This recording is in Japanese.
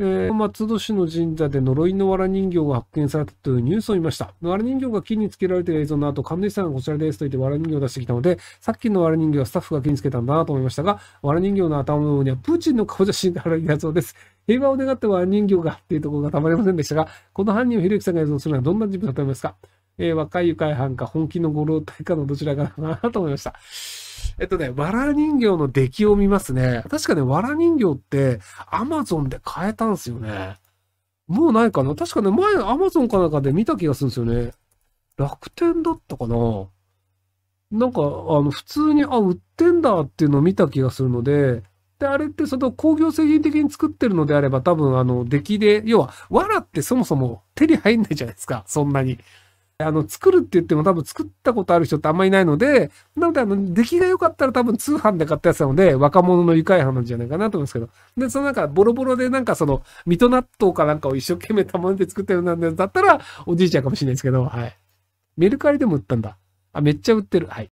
えー、松戸市の神社で呪いの藁人形が発見されたというニュースを見ました。藁人形が木につけられている映像の後、神主さんがこちらですと言って藁人形を出してきたので、さっきの藁人形はスタッフが木につけたんだなと思いましたが、藁人形の頭の上にはプーチンの顔写真が貼られたそうです。平和を願って藁人形がっていうところがたまりませんでしたが、この犯人をひろゆきさんが映像するのはどんな人物だと思いますかえー、若い愉快犯か本気のご老体かのどちらかなと思いました。えっとね、わら人形の出来を見ますね。確かね、わら人形って、アマゾンで買えたんですよね。もうないかな確かね、前、アマゾンかなんかで見た気がするんですよね。楽天だったかななんか、あの、普通に、あ、売ってんだっていうのを見た気がするので、で、あれってその工業製品的に作ってるのであれば多分あの、出来で、要は、藁ってそもそも手に入んないじゃないですか、そんなに。あの、作るって言っても多分作ったことある人ってあんまりいないので、なので、あの、出来が良かったら多分通販で買ったやつなので、若者の愉快犯なんじゃないかなと思うんですけど。で、そのなんか、ボロボロでなんかその、水戸納豆かなんかを一生懸命玉ねで作ったようなんだったら、おじいちゃんかもしれないですけど、はい。メルカリでも売ったんだ。あ、めっちゃ売ってる。はい。